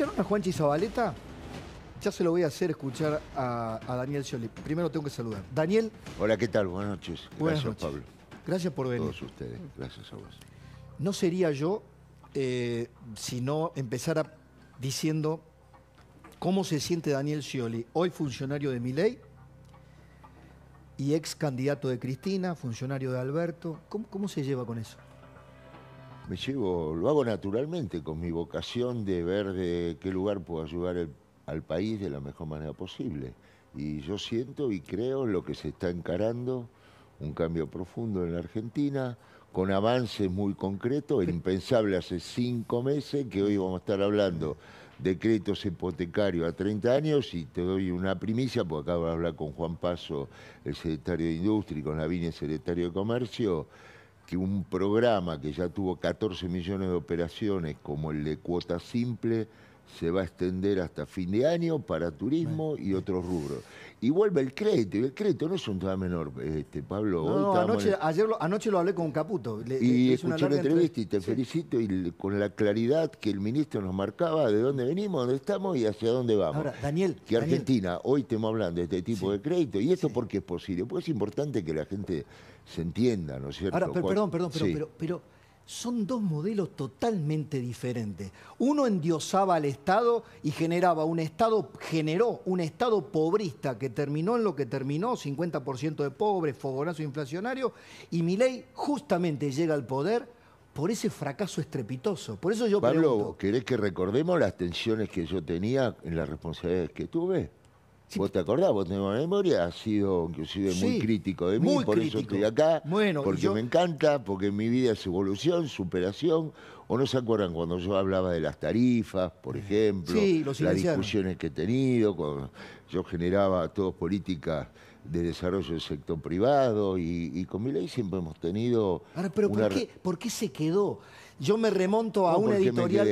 ¿Escucharon a Ya se lo voy a hacer escuchar a, Daniel Scioli. Primero tengo que saludar. Daniel. Hola, ¿qué tal? Buenas noches. Gracias, Pablo. Gracias por venir. Todos ustedes. Gracias a vos. No sería yo eh, si no empezara diciendo cómo se siente Daniel Scioli, hoy funcionario de mi ley y ex candidato de Cristina, funcionario de Alberto. cómo se lleva con eso? me llevo, lo hago naturalmente con mi vocación de ver de qué lugar puedo ayudar al país de la mejor manera posible. Y yo siento y creo lo que se está encarando, un cambio profundo en la Argentina, con avances muy concretos, impensable hace cinco meses, que hoy vamos a estar hablando de créditos hipotecarios a 30 años, y te doy una primicia, porque acabo de hablar con Juan Paso, el secretario de Industria, y con Lavín el secretario de Comercio, que un programa que ya tuvo 14 millones de operaciones como el de cuota simple se va a extender hasta fin de año para turismo y otros rubros. Y vuelve el crédito, y el crédito no es un tema menor, este, Pablo. No, anoche, ayer lo, anoche lo hablé con Caputo. y escuché la entrevista y te felicito y con la claridad que el ministro nos marcaba de dónde venimos, dónde estamos y hacia dónde vamos. Ahora, Daniel. Que Argentina, hoy estemos hablando de este tipo de crédito, y esto porque es posible, porque es importante que la gente se entienda, ¿no es cierto? Ahora, perdón, perdón, pero son dos modelos totalmente diferentes. Uno endiosaba al Estado y generaba un Estado, generó un Estado pobrista que terminó en lo que terminó, 50% de pobres, fogonazo inflacionario, y mi ley justamente llega al poder por ese fracaso estrepitoso. Por eso yo Pablo, ¿querés que recordemos las tensiones que yo tenía en las responsabilidades que tuve? Vos te acordás, vos tenés memoria, Ha sido inclusive muy crítico de mí, por eso estoy acá, porque me encanta, porque en mi vida es evolución, superación. ¿O no se acuerdan cuando yo hablaba de las tarifas, por eh, ejemplo? Sí, las discusiones que he tenido, yo generaba todas políticas de desarrollo del sector privado y, con mi ley siempre hemos tenido... Ahora, pero ¿por, qué, ¿por qué se quedó? yo me remonto a una editorial.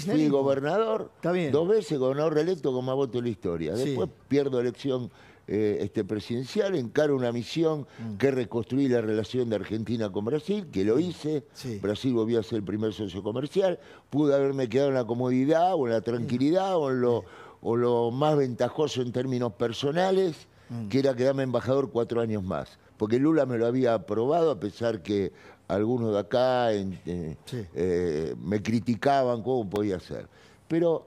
Fui gobernador, dos veces gobernador reelecto con más voto en la historia. Después pierdo elección eh, este, presidencial, encaro una misión mm. que reconstruir la relación de Argentina con Brasil, que lo mm. hice. Brasil volvió a ser el primer socio comercial. Pude haberme quedado en la comodidad o en la mm. tranquilidad o, en lo, más ventajoso en términos personales, que era quedarme embajador cuatro años más. Porque Lula me lo había aprobado a pesar que algunos de acá eh, me criticaban cómo podía ser. Pero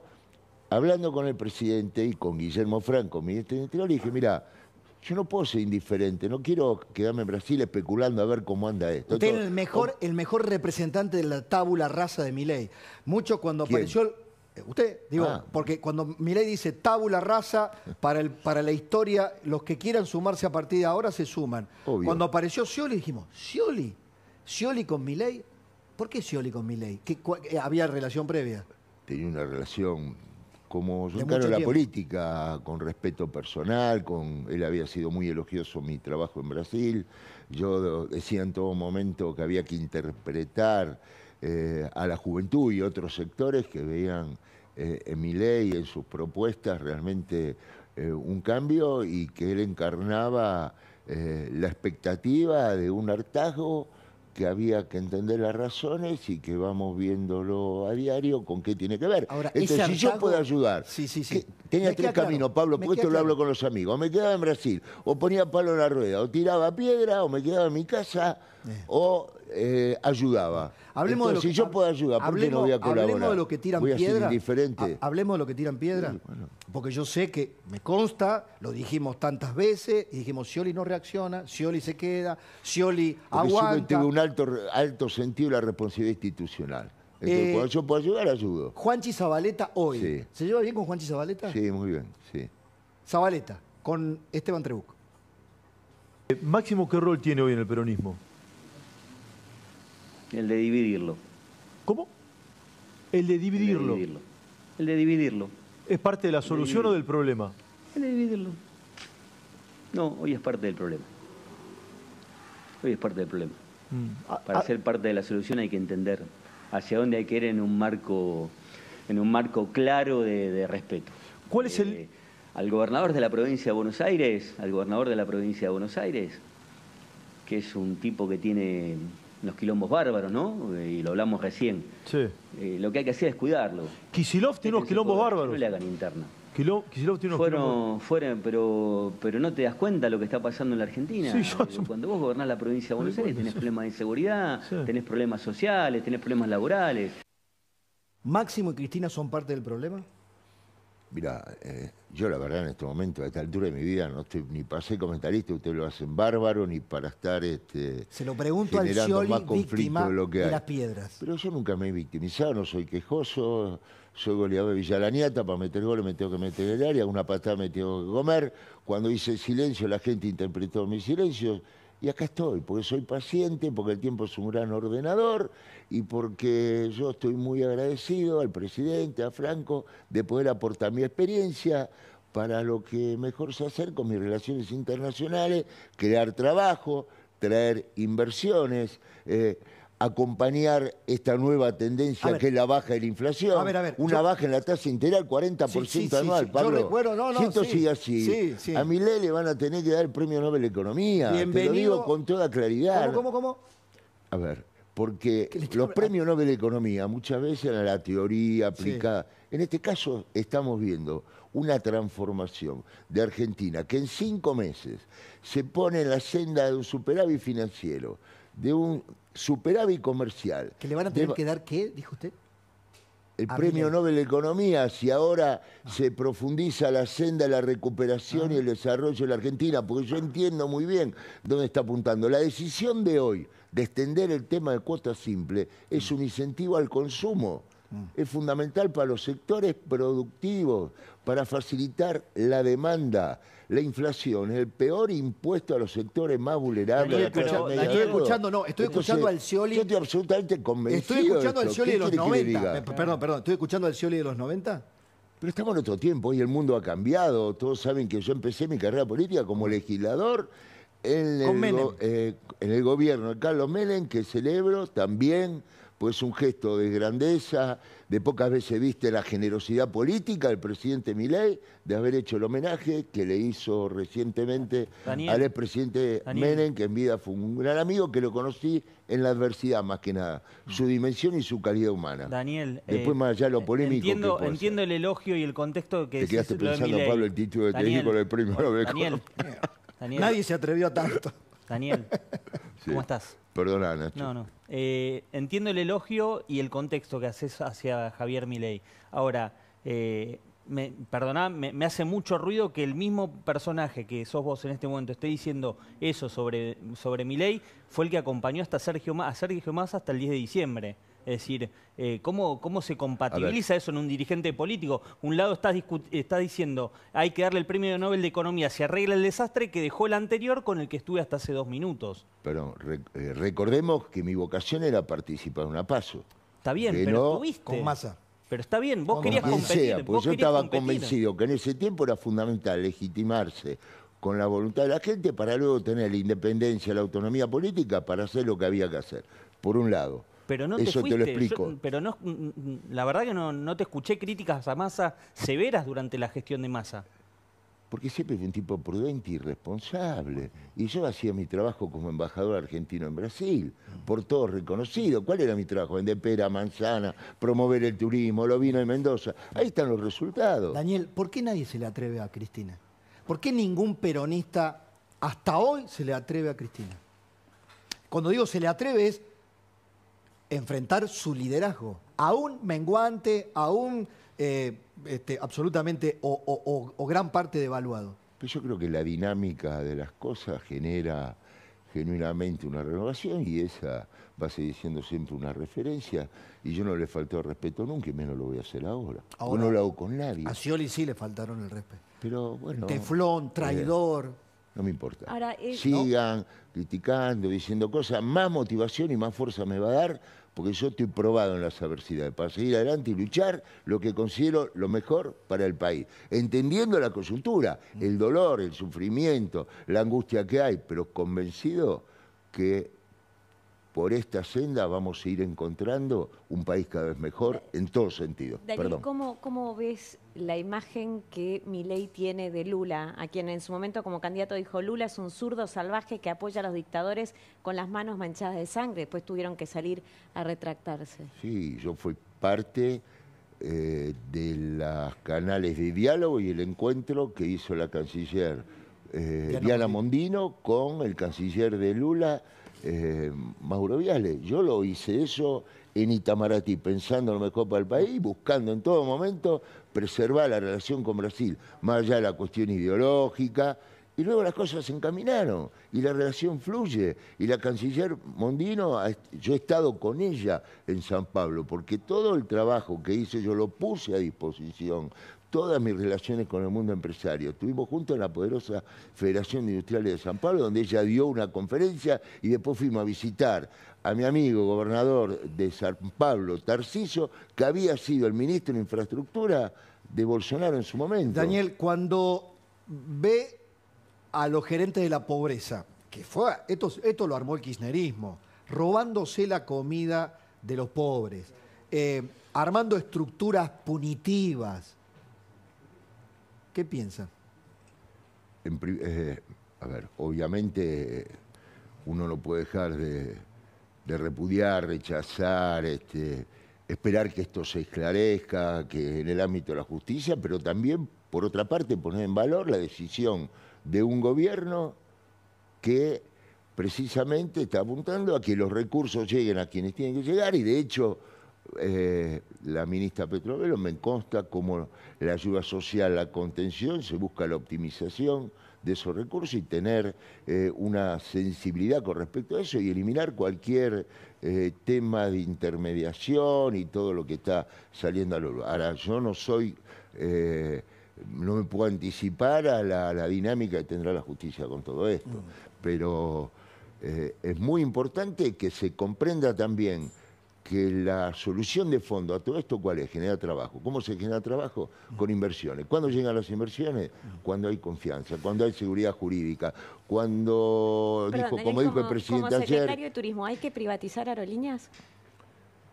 hablando con el presidente y con Guillermo Franco, mi le dije, mira, yo no puedo ser indiferente, no quiero quedarme en Brasil especulando a ver cómo anda esto. Usted es el mejor, el mejor representante de la tábula rasa de Milei. Mucho cuando apareció... Eh, usted, digo, ah. porque cuando Milei dice tábula rasa, para, el, para la historia, los que quieran sumarse a partir de ahora se suman. Cuando apareció Scioli, dijimos, Scioli, ¿Sioli con Milei? ¿Por qué Sioli con Milei? ley? Eh, ¿Había relación previa? Tenía una relación como yo encaro la política, con respeto personal, con él había sido muy elogioso mi trabajo en Brasil, yo decía en todo momento que había que interpretar eh, a la juventud y otros sectores que veían eh, en mi ley, en sus propuestas, realmente un cambio y que él encarnaba la expectativa de un hartazgo que había que entender las razones y que vamos viéndolo a diario con qué tiene que ver. Ahora, Entonces, este, si yo puedo ayudar, tenía tres caminos, Pablo, porque esto lo hablo con los amigos, o me quedaba en Brasil, o ponía palo en la rueda, o tiraba piedra, o me quedaba en mi casa, eh. o eh, ayudaba. Hablemos si yo puedo ayudar, ¿por qué no voy a colaborar? Hablemos de lo que tiran piedra. hablemos de lo que tiran piedra. Porque yo sé que, me consta, lo dijimos tantas veces, y dijimos, Scioli no reacciona, Sioli se queda, Scioli aguanta. Tengo un alto, alto sentido de la responsabilidad institucional. Eh, cuando yo puedo ayudar, ayudo. Juanchi Zabaleta hoy. ¿Se lleva bien con Juanchi Zabaleta? Sí, muy bien, sí. Zabaleta, con Esteban Trebuc. Eh, Máximo, ¿qué rol tiene hoy en el peronismo? El de dividirlo. ¿Cómo? El de dividirlo. El de dividirlo ¿Es parte de la solución o del problema? Hay de dividirlo. No, hoy es parte del problema. Hoy es parte del problema. Mm. Ah, Para ah. ser parte de la solución hay que entender hacia dónde hay que ir en un marco, en un marco claro de, respeto. ¿Cuál es el...? Eh, al gobernador de la provincia de Buenos Aires, al gobernador de la provincia de Buenos Aires, que es un tipo que tiene los quilombos bárbaros, ¿no? Eh, y lo hablamos recién. Sí. Eh, lo que hay que hacer es cuidarlo. Kisilov tiene unos este quilombos bárbaros. No le hagan interna. Kisilov tiene unos fueron, Fueron, pero, pero no te das cuenta lo que está pasando en la Argentina. Sí, Cuando vos gobernás la provincia de Buenos Aires tenés problemas de inseguridad, tenés problemas sociales, tenés problemas laborales. ¿Máximo y Cristina son parte del problema? Mira, eh, yo la verdad en este momento, a esta altura de mi vida, no estoy ni para ser comentarista, ustedes lo hacen bárbaro, ni para estar este, Se lo pregunto generando al más conflicto de lo que hay. las piedras. Pero yo nunca me he victimizado, no soy quejoso, soy goleador de Villalaniata, para meter goles me tengo que meter en el área, una patada me tengo que comer. Cuando hice silencio, la gente interpretó mi silencio. Y acá estoy, porque soy paciente, porque el tiempo es un gran ordenador y porque yo estoy muy agradecido al presidente, a Franco, de poder aportar mi experiencia para lo que mejor se hacer con mis relaciones internacionales, crear trabajo, traer inversiones. Eh, acompañar esta nueva tendencia que es la baja de la inflación. una baja en la tasa integral, 40% anual, Pablo. Yo recuerdo, no, no, si esto sigue así, a Milé le van a tener que dar el premio Nobel de Economía. Bienvenido. lo digo con toda claridad. ¿Cómo, cómo, cómo? A ver, porque los premios Nobel de Economía muchas veces eran la teoría aplicada. En este caso estamos viendo una transformación de Argentina que en cinco meses se pone en la senda de un superávit financiero, de un superávit comercial. ¿Que le van a tener que dar qué, dijo usted? el premio Nobel de Economía, si ahora se profundiza la senda de la recuperación y el desarrollo de la Argentina, porque yo entiendo muy bien dónde está apuntando. La decisión de hoy de extender el tema de cuotas simple es un incentivo al consumo es fundamental para los sectores productivos, para facilitar la demanda. La inflación el peor impuesto a los sectores más vulnerables. estoy escuchando, no, estoy escuchando al Scioli. Yo estoy absolutamente convencido. Estoy escuchando de al Scioli de los 90. Perdón, perdón, estoy escuchando al Scioli de los 90. Pero estamos en otro tiempo, y el mundo ha cambiado. Todos saben que yo empecé mi carrera política como legislador en el, eh, en el gobierno de Carlos Menem, que celebro también pues un gesto de grandeza, de pocas veces viste la generosidad política del presidente Milei de haber hecho el homenaje que le hizo recientemente al expresidente Menem, que en vida fue un gran amigo que lo conocí en la adversidad más que nada, su dimensión y su calidad humana. Daniel, después eh, más allá de lo polémico. Entiendo, entiendo el elogio y el contexto que Te quedaste pensando, Pablo, el título de Daniel, con el premio Daniel, Daniel, Nadie se atrevió a tanto. Daniel, ¿cómo estás? Perdona, Nacho. No, no. Eh, entiendo el elogio y el contexto que haces hacia Javier Milei. Ahora, eh, me, hace mucho ruido que el mismo personaje que sos vos en este momento esté diciendo eso sobre, sobre Milei fue el que acompañó hasta Sergio, a Sergio Massa hasta el 10 de diciembre. Es decir, eh, ¿cómo, se compatibiliza eso en un dirigente político? Un lado está está diciendo, hay que darle el premio Nobel de Economía, se arregla el desastre que dejó el anterior con el que estuve hasta hace dos minutos. Pero eh, recordemos que mi vocación era participar en una paso. Está bien, pero Con masa. Pero está bien, vos querías competir. porque yo estaba convencido que en ese tiempo era fundamental legitimarse con la voluntad de la gente para luego tener la independencia, la autonomía política para hacer lo que había que hacer, por un lado. Pero no Eso te, lo explico. pero no, mm, mm, la verdad que no, te escuché críticas a Massa severas durante la gestión de Massa. Porque siempre es un tipo prudente y responsable. Y yo hacía mi trabajo como embajador argentino en Brasil, por todo reconocido. ¿Cuál era mi trabajo? Vender pera, manzana, promover el turismo, lo vino en Mendoza. Ahí están los resultados. Daniel, ¿por qué nadie se le atreve a Cristina? ¿Por qué ningún peronista hasta hoy se le atreve a Cristina? Cuando digo se le atreve es enfrentar su liderazgo, aún menguante, aún eh, este, absolutamente o, gran parte devaluado. yo creo que la dinámica de las cosas genera genuinamente una renovación y esa va a seguir siendo siempre una referencia y yo no le faltó el respeto nunca y menos lo voy a hacer ahora. O no lo hago con nadie. A Scioli sí le faltaron el respeto. Pero bueno. Teflón, eh, traidor. No me importa. Eh, Sigan criticando, diciendo cosas, más motivación y más fuerza me va a dar, porque yo estoy probado en las adversidades, para seguir adelante y luchar lo que considero lo mejor para el país, entendiendo la coyuntura, el dolor, el sufrimiento, la angustia que hay, pero convencido que por esta senda vamos a ir encontrando un país cada vez mejor en todos sentidos. Daniel, ¿cómo, ves la imagen que ley tiene de Lula, a quien en su momento como candidato dijo Lula es un zurdo salvaje que apoya a los dictadores con las manos manchadas de sangre? Después tuvieron que salir a retractarse. Sí, yo fui parte eh, de los canales de diálogo y el encuentro que hizo la canciller eh, Diana, Mondino con el canciller de Lula eh, Mauro Viale. Yo lo hice eso en Itamaraty, pensando en lo mejor para el país, buscando en todo momento preservar la relación con Brasil, más allá de la cuestión ideológica y luego las cosas se encaminaron y la relación fluye. Y la canciller Mondino, yo he estado con ella en San Pablo, porque todo el trabajo que hice yo lo puse a disposición, todas mis relaciones con el mundo empresario. Estuvimos juntos en la poderosa Federación Industrial de San Pablo, donde ella dio una conferencia y después fuimos a visitar a mi amigo gobernador de San Pablo, Tarciso, que había sido el ministro de Infraestructura de Bolsonaro en su momento. Daniel, cuando ve a los gerentes de la pobreza, que fue, esto, lo armó el kirchnerismo, robándose la comida de los pobres, eh, armando estructuras punitivas. ¿Qué piensan eh, a ver, obviamente uno no puede dejar de, repudiar, rechazar, este, esperar que esto se esclarezca, que en el ámbito de la justicia, pero también, por otra parte, poner en valor la decisión de un gobierno que precisamente está apuntando a que los recursos lleguen a quienes tienen que llegar y de hecho eh, la ministra Petrovelo me consta como la ayuda social, la contención, se busca la optimización de esos recursos y tener eh, una sensibilidad con respecto a eso y eliminar cualquier eh, tema de intermediación y todo lo que está saliendo a los. Ahora, yo no soy no me puedo anticipar a la, dinámica que tendrá la justicia con todo esto, mm. pero eh, es muy importante que se comprenda también que la solución de fondo a todo esto, ¿cuál es? Generar trabajo. ¿Cómo se genera trabajo? Mm. Con inversiones. ¿Cuándo llegan las inversiones? Mm. Cuando hay confianza, cuando hay seguridad jurídica, cuando, como, dijo el presidente secretario de Turismo, ¿hay que privatizar aerolíneas?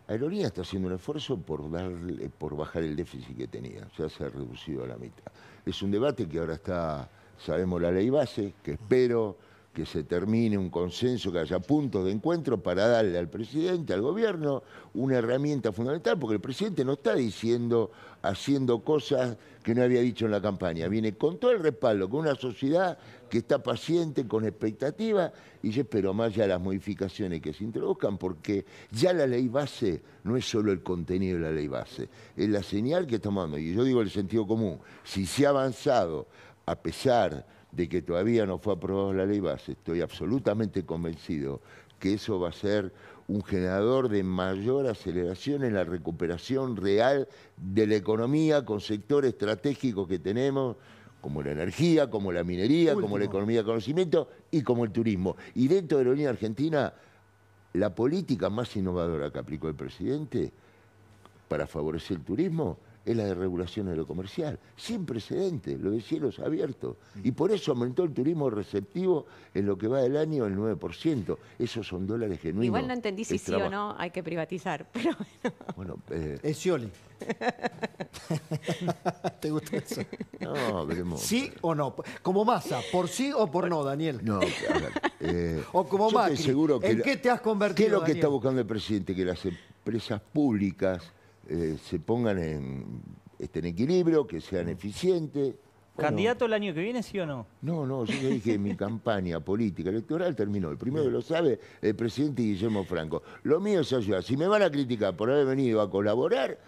Aerolínea está haciendo un esfuerzo por, eh, por bajar el déficit que tenía, ya se ha reducido a la mitad. Es un debate que ahora está, sabemos la ley base, que espero que se termine un consenso, que haya puntos de encuentro para darle al presidente, al gobierno, una herramienta fundamental, porque el presidente no está diciendo, haciendo cosas que no había dicho en la campaña, viene con todo el respaldo, con una sociedad que está paciente, con expectativa, y yo espero más ya las modificaciones que se introduzcan, porque ya la ley base no es solo el contenido de la ley base, es la señal que estamos dando, y yo digo el sentido común, si se ha avanzado a pesar de que todavía no fue aprobada la ley base, estoy absolutamente convencido que eso va a ser un generador de mayor aceleración en la recuperación real de la economía con sectores estratégicos que tenemos, como la energía, como la minería, como la economía de conocimiento y como el turismo. Y dentro de la Unión Argentina, la política más innovadora que aplicó el presidente para favorecer el turismo es la regulación de lo comercial, sin precedentes, lo de cielos abiertos. Mm. Y por eso aumentó el turismo receptivo en lo que va del año el 9%. Esos son dólares genuinos. Igual no entendí si sí o no hay que privatizar, pero bueno. Eh. Es Scioli. ¿Te gusta eso? No, veremos. ¿Sí o no? Como masa, ¿por sí o por no, Daniel? No, eh, O como masa ¿en qué te has convertido, ¿Qué es lo que está buscando el presidente? Que las empresas públicas eh, se pongan este, en, equilibrio, que sean mm. eficientes. ¿Candidato el año que viene, sí o no? No, no, yo le dije mi campaña política electoral terminó. El primero que lo sabe el presidente Guillermo Franco. Lo mío es ayudar. Si me van a criticar por haber venido a colaborar,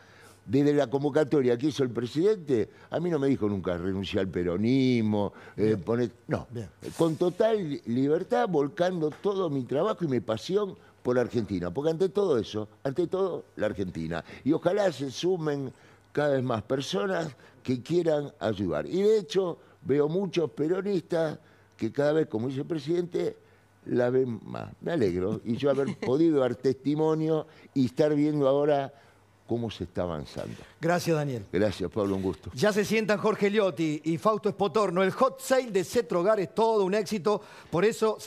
desde la convocatoria que hizo el presidente, a mí no me dijo nunca renunciar al peronismo, eh, poner. No, con total libertad, volcando todo mi trabajo y mi pasión por la Argentina, porque ante todo eso, ante todo la Argentina. Y ojalá se sumen cada vez más personas que quieran ayudar. Y de hecho veo muchos peronistas que cada vez, como dice el presidente, la ven más. Me alegro. Y yo haber podido dar testimonio y estar viendo ahora cómo se está avanzando. Gracias, Daniel. Gracias, Pablo, un gusto. Ya se sientan Jorge Liotti y Fausto Espotorno. El hot sale de Cetrogar es todo un éxito, por eso...